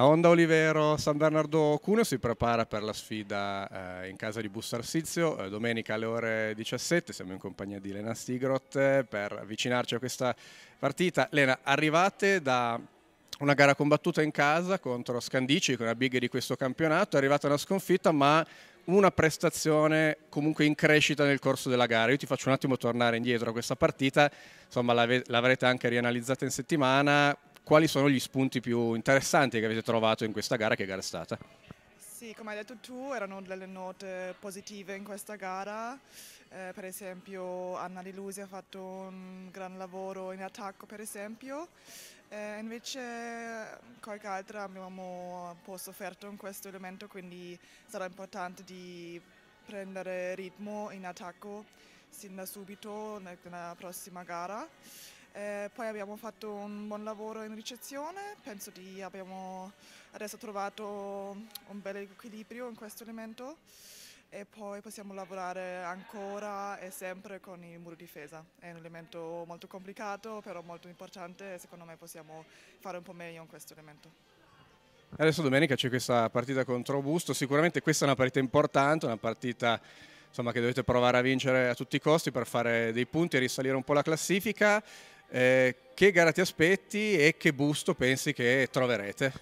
La Honda Olivero San Bernardo Cuneo si prepara per la sfida eh, in casa di Bustarsizio eh, domenica alle ore 17, siamo in compagnia di Lena Stigrot eh, per avvicinarci a questa partita. Lena, arrivate da una gara combattuta in casa contro Scandici, con la big di questo campionato, è arrivata una sconfitta ma una prestazione comunque in crescita nel corso della gara. Io ti faccio un attimo tornare indietro a questa partita, insomma l'avrete anche rianalizzata in settimana, quali sono gli spunti più interessanti che avete trovato in questa gara? Che gara è stata? Sì, come hai detto tu, erano delle note positive in questa gara. Eh, per esempio Anna Di Lusi ha fatto un gran lavoro in attacco, per esempio. Eh, invece qualche altra abbiamo un po' sofferto in questo elemento, quindi sarà importante di prendere ritmo in attacco sin da subito nella prossima gara. Eh, poi abbiamo fatto un buon lavoro in ricezione, penso di abbiamo adesso trovato un bel equilibrio in questo elemento e poi possiamo lavorare ancora e sempre con il muro difesa. È un elemento molto complicato, però molto importante e secondo me possiamo fare un po' meglio in questo elemento. Adesso domenica c'è questa partita contro Busto, sicuramente questa è una partita importante, una partita insomma, che dovete provare a vincere a tutti i costi per fare dei punti e risalire un po' la classifica. Eh, che gara ti aspetti e che busto pensi che troverete?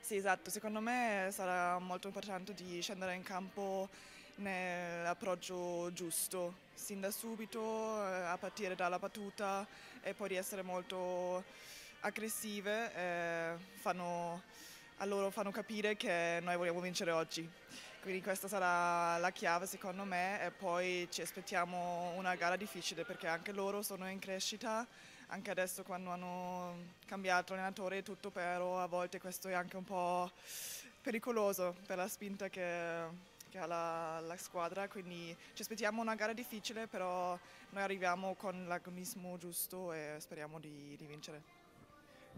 Sì, esatto, secondo me sarà molto importante di scendere in campo nell'approccio giusto, sin da subito, eh, a partire dalla battuta e poi di essere molto aggressive, eh, fanno, a loro fanno capire che noi vogliamo vincere oggi. Quindi questa sarà la chiave secondo me e poi ci aspettiamo una gara difficile perché anche loro sono in crescita, anche adesso quando hanno cambiato allenatore e tutto, però a volte questo è anche un po' pericoloso per la spinta che, che ha la, la, squadra, quindi ci aspettiamo una gara difficile, però noi arriviamo con l'agonismo giusto e speriamo di, di vincere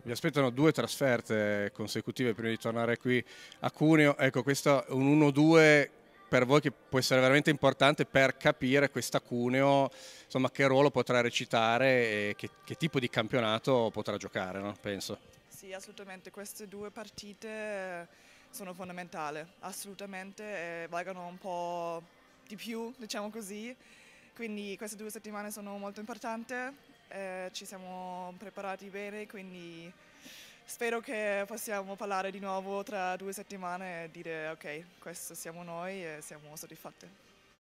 mi aspettano due trasferte consecutive prima di tornare qui a Cuneo. Ecco, questo è un 1-2 per voi che può essere veramente importante per capire questa Cuneo, insomma, che ruolo potrà recitare e che, che tipo di campionato potrà giocare, no? penso. Sì, assolutamente, queste due partite eh, sono fondamentali, assolutamente, e valgono un po' di più, diciamo così, quindi queste due settimane sono molto importanti eh, ci siamo preparati bene, quindi spero che possiamo parlare di nuovo tra due settimane e dire ok, questo siamo noi e siamo soddisfatti.